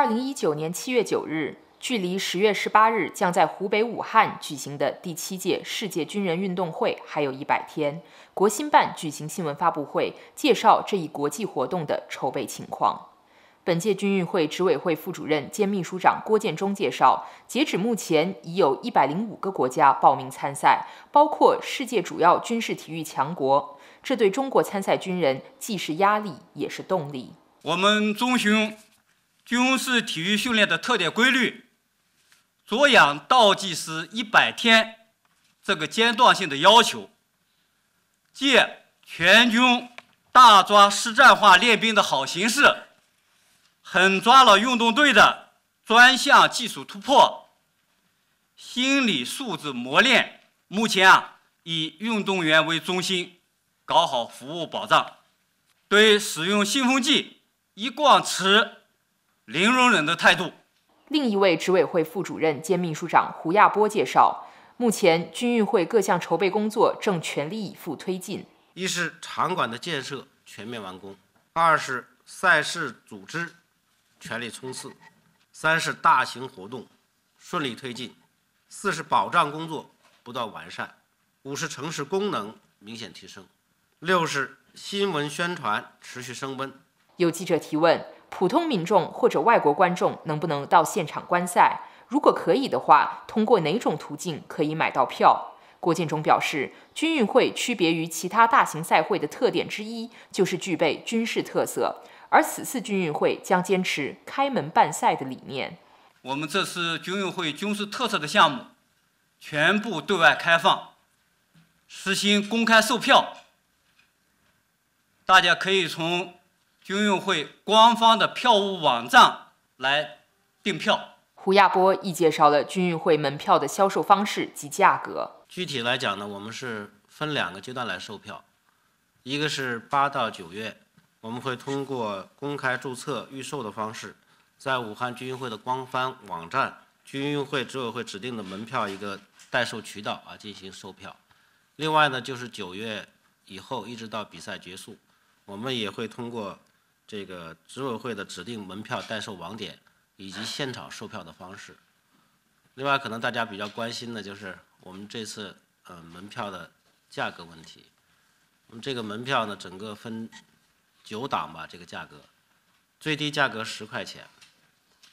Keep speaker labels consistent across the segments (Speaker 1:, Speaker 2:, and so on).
Speaker 1: 二零一九年七月九日，距离十月十八日将在湖北武汉举行的第七届世界军人运动会还有一百天。国新办举行新闻发布会，介绍这一国际活动的筹备情况。本届军运会执委会副主任兼秘书长郭建忠介绍，截止目前已有一百零五个国家报名参赛，包括世界主要军事体育强国。这对中国参赛军人既是压力，也是动力。
Speaker 2: 我们遵循。军事体育训练的特点规律，左氧倒计时一百天，这个阶段性的要求。借全军大抓实战化练兵的好形势，狠抓了运动队的专项技术突破、心理素质磨练。目前啊，以运动员为中心，搞好服务保障。对使用兴奋剂，一贯吃。零容忍的态度。
Speaker 1: 另一位执委会副主任兼秘书长胡亚波介绍，目前军运会各项筹备工作正全力以赴推进：
Speaker 3: 一是场馆的建设全面完工；二是赛事组织全力冲刺；三是大型活动顺利推进；四是保障工作不断完善；五是城市功能明显提升；六是新闻宣传持续升温。
Speaker 1: 有记者提问。普通民众或者外国观众能不能到现场观赛？如果可以的话，通过哪种途径可以买到票？郭建忠表示，军运会区别于其他大型赛会的特点之一就是具备军事特色，而此次军运会将坚持开门办赛的理念。
Speaker 2: 我们这次军运会军事特色的项目全部对外开放，实行公开售票，大家可以从。军运会官方的票务网站
Speaker 3: 来订票。
Speaker 1: 胡亚波亦介绍了军运会门票的销售方式及价格。
Speaker 3: 具体来讲呢，我们是分两个阶段来售票，一个是八到九月，我们会通过公开注册预售的方式，在武汉军运会的官方网站、军运会组委会指定的门票一个代售渠道啊进行售票。另外呢，就是九月以后一直到比赛结束，我们也会通过。这个执委会的指定门票代售网点以及现场售票的方式。另外，可能大家比较关心的就是我们这次呃门票的价格问题。我们这个门票呢，整个分九档吧，这个价格，最低价格十块钱，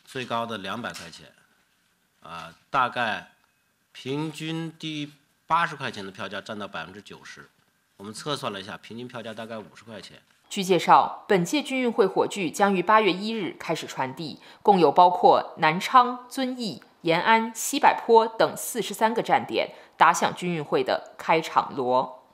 Speaker 3: 最高的两百块钱，啊，大概平均低八十块钱的票价占到百分之九十。我们测算了一下，平均票价大概五十块钱。
Speaker 1: 据介绍，本届军运会火炬将于八月一日开始传递，共有包括南昌、遵义、延安、西柏坡等四十三个站点打响军运会的开场锣。